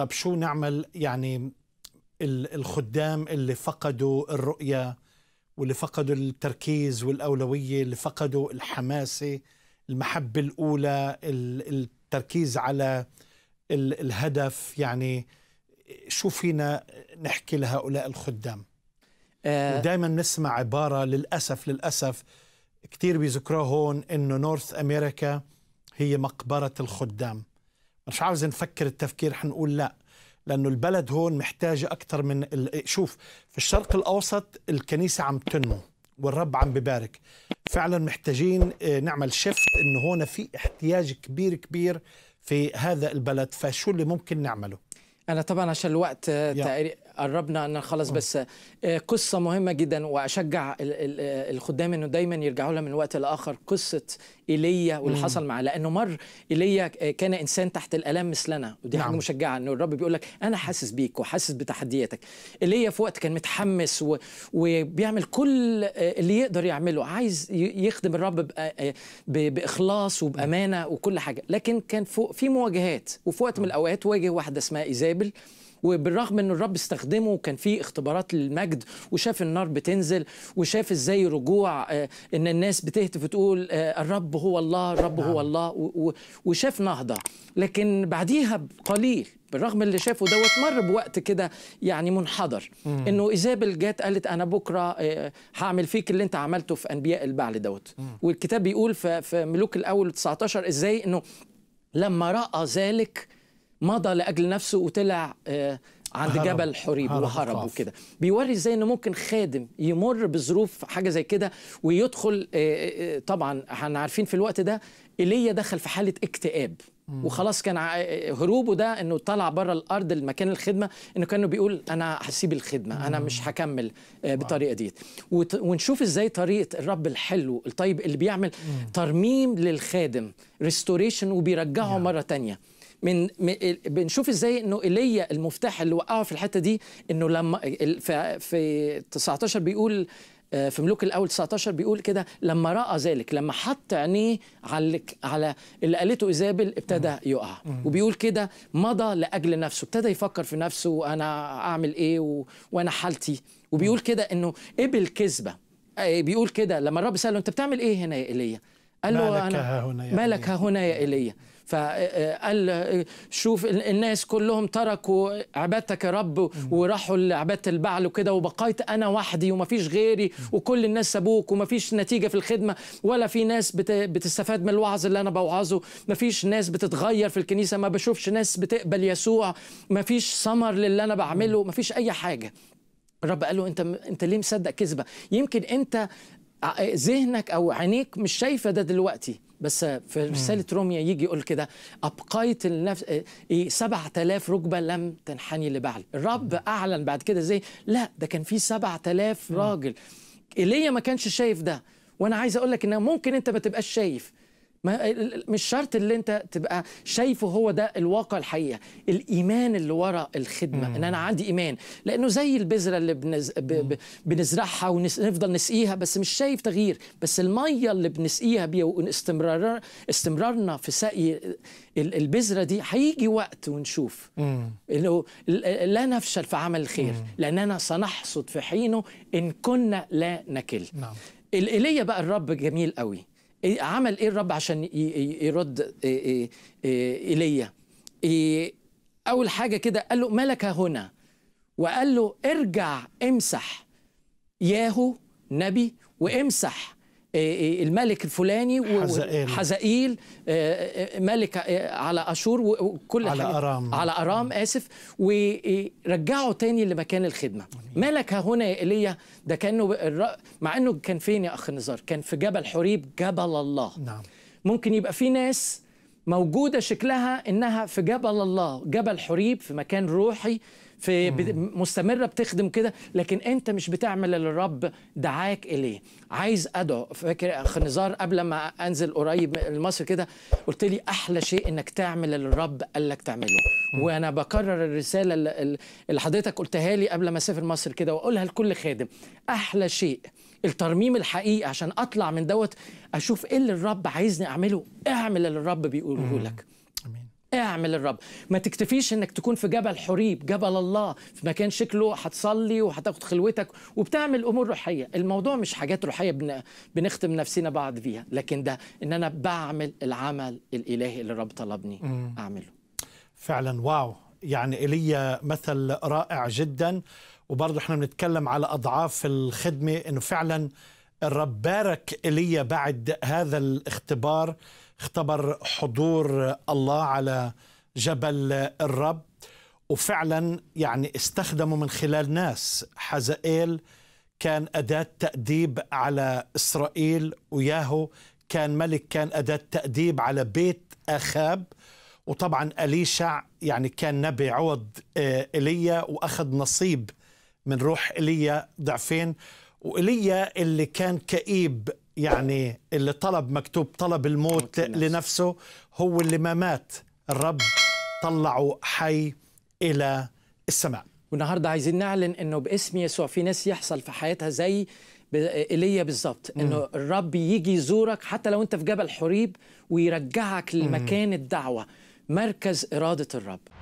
طب شو نعمل يعني الخدام اللي فقدوا الرؤية واللي فقدوا التركيز والأولوية اللي فقدوا الحماسة المحبة الأولى التركيز على الهدف يعني شو فينا نحكي لهؤلاء الخدام آه. ودائما دائما نسمع عبارة للأسف للأسف كثير بيذكروها هون إنه نورث أمريكا هي مقبرة الخدام مش عاوز نفكر التفكير حنقول لا لانه البلد هون محتاجه اكثر من ال... شوف في الشرق الاوسط الكنيسه عم تنمو والرب عم ببارك فعلا محتاجين آه، نعمل شفت انه هون في احتياج كبير كبير في هذا البلد فشو اللي ممكن نعمله انا طبعا عشان الوقت آه، تقريبا قربنا ان خلاص آه. بس آه، قصه مهمه جدا واشجع الخدام انه دايما يرجعوا لها من وقت لاخر قصه ايليا واللي حصل معاه لانه مر ايليا آه، كان انسان تحت الالام مثلنا ودي نعم. حاجه مشجعه انه الرب بيقول لك انا حاسس بيك وحاسس بتحدياتك ايليا في وقت كان متحمس و... وبيعمل كل اللي يقدر يعمله عايز يخدم الرب ب... ب... باخلاص وبامانه وكل حاجه لكن كان في مواجهات وفي وقت من الاوقات واجه واحده اسمها ايزابل وبالرغم ان الرب استخدم بيستخدمه وكان في اختبارات للمجد وشاف النار بتنزل وشاف ازاي رجوع آه، ان الناس بتهتف وتقول آه، الرب هو الله الرب هو نعم. الله وشاف نهضه لكن بعديها بقليل بالرغم اللي شافه دوت مر بوقت كده يعني منحدر مم. انه ايزابل جت قالت انا بكره آه، هعمل فيك اللي انت عملته في انبياء البعل دوت والكتاب بيقول في ملوك الاول 19 ازاي انه لما راى ذلك مضى لاجل نفسه وطلع آه عند هرب. جبل حريب هرب وهرب وكده بيوري ازاي انه ممكن خادم يمر بظروف حاجه زي كده ويدخل آه، آه، آه، طبعا احنا عارفين في الوقت ده ايليا دخل في حاله اكتئاب وخلاص كان هروبه ده انه طلع بره الارض المكان الخدمه انه كانه بيقول انا هسيب الخدمه انا مش هكمل بالطريقه دي ونشوف ازاي طريقه الرب الحلو الطيب اللي بيعمل ترميم للخادم ريستوريشن وبيرجعه مره ثانيه من بنشوف ازاي انه ايليا المفتاح اللي وقعه في الحته دي انه لما في 19 بيقول آه، في ملوك الاول 19 بيقول كده لما راى ذلك لما حط عينيه على على اللي قالته ايزابل ابتدى يقع وبيقول كده مضى لاجل نفسه ابتدى يفكر في نفسه وانا اعمل ايه وانا حالتي وبيقول كده انه قبل كذبه آه، بيقول كده لما الرب ساله انت بتعمل ايه هنا يا ايليا قال له ما لك ها هنا يا ما لك ها هنا يا ايليا فقال آه، آه، آه، شوف الناس كلهم تركوا عبادتك يا رب وراحوا لعباده البعل وكده وبقيت انا وحدي ومفيش غيري وكل الناس سابوك ومفيش نتيجه في الخدمه ولا في ناس بتستفاد من الوعظ اللي انا بوعظه مفيش ناس بتتغير في الكنيسه ما بشوفش ناس بتقبل يسوع مفيش ثمر للي انا بعمله مفيش اي حاجه الرب قال له انت انت ليه مصدق كذبه يمكن انت ذهنك او عينيك مش شايفه ده دلوقتي بس في رساله روميا يجي يقول كده ابقيت النفس ايه 7000 إيه، ركبه لم تنحني لبعل الرب اعلن بعد كده زي لا ده كان في 7000 راجل ايليا ما كانش شايف ده وانا عايز اقول لك ان ممكن انت ما تبقاش شايف ما مش شرط اللي انت تبقى شايفه هو ده الواقع الحقيقه الايمان اللي ورا الخدمه مم. ان انا عندي ايمان لانه زي البذره اللي بنز... ب... ب... بنزرعها ونفضل نسقيها بس مش شايف تغيير بس الميه اللي بنسقيها بيها واستمرار استمرارنا في سقي البذره دي هيجي وقت ونشوف انه لا نفشل في عمل الخير مم. لاننا سنحصد في حينه ان كنا لا نكل نعم. الإليه بقى الرب جميل قوي إيه، عمل ايه الرب عشان يرد إيه، إيه، ايليا اول حاجه كده قال له ملك هنا وقال له ارجع امسح ياهو نبي وامسح إيه، إيه، الملك الفلاني حزائيل, آه، آه، ملك آه، على اشور وكل على ارام على ارام اسف ورجعه تاني لمكان الخدمه ملك هنا يا ايليا ده كانه مع انه كان فين يا اخ نزار كان في جبل حريب جبل الله نعم ممكن يبقى في ناس موجوده شكلها انها في جبل الله جبل حريب في مكان روحي في مستمره بتخدم كده لكن انت مش بتعمل اللي الرب دعاك اليه عايز ادعو فاكر اخ نزار قبل ما انزل قريب لمصر كده قلت لي احلى شيء انك تعمل اللي الرب قال لك تعمله وانا بكرر الرساله اللي حضرتك قلتها لي قبل ما اسافر مصر كده واقولها لكل خادم احلى شيء الترميم الحقيقي عشان اطلع من دوت اشوف ايه اللي الرب عايزني اعمله اعمل اللي الرب بيقوله لك اعمل الرب ما تكتفيش انك تكون في جبل حريب جبل الله في مكان شكله هتصلي وهتاخد خلوتك وبتعمل امور روحيه الموضوع مش حاجات روحيه بن... بنختم نفسنا بعض فيها لكن ده ان انا بعمل العمل الالهي اللي الرب طلبني اعمله فعلا واو يعني ايليا مثل رائع جدا وبرضه احنا بنتكلم على اضعاف الخدمه انه فعلا الرب بارك ايليا بعد هذا الاختبار اختبر حضور الله على جبل الرب وفعلا يعني استخدموا من خلال ناس حزائيل كان أداة تأديب على إسرائيل وياهو كان ملك كان أداة تأديب على بيت أخاب وطبعا أليشع يعني كان نبي عوض إيليا آه، وأخذ نصيب من روح إيليا ضعفين وإيليا اللي كان كئيب يعني اللي طلب مكتوب طلب الموت لنفسه هو اللي ما مات الرب طلعه حي إلى السماء والنهاردة عايزين نعلن أنه باسم يسوع في ناس يحصل في حياتها زي ايليا بالظبط انه الرب يجي يزورك حتى لو انت في جبل حريب ويرجعك لمكان الدعوه مركز اراده الرب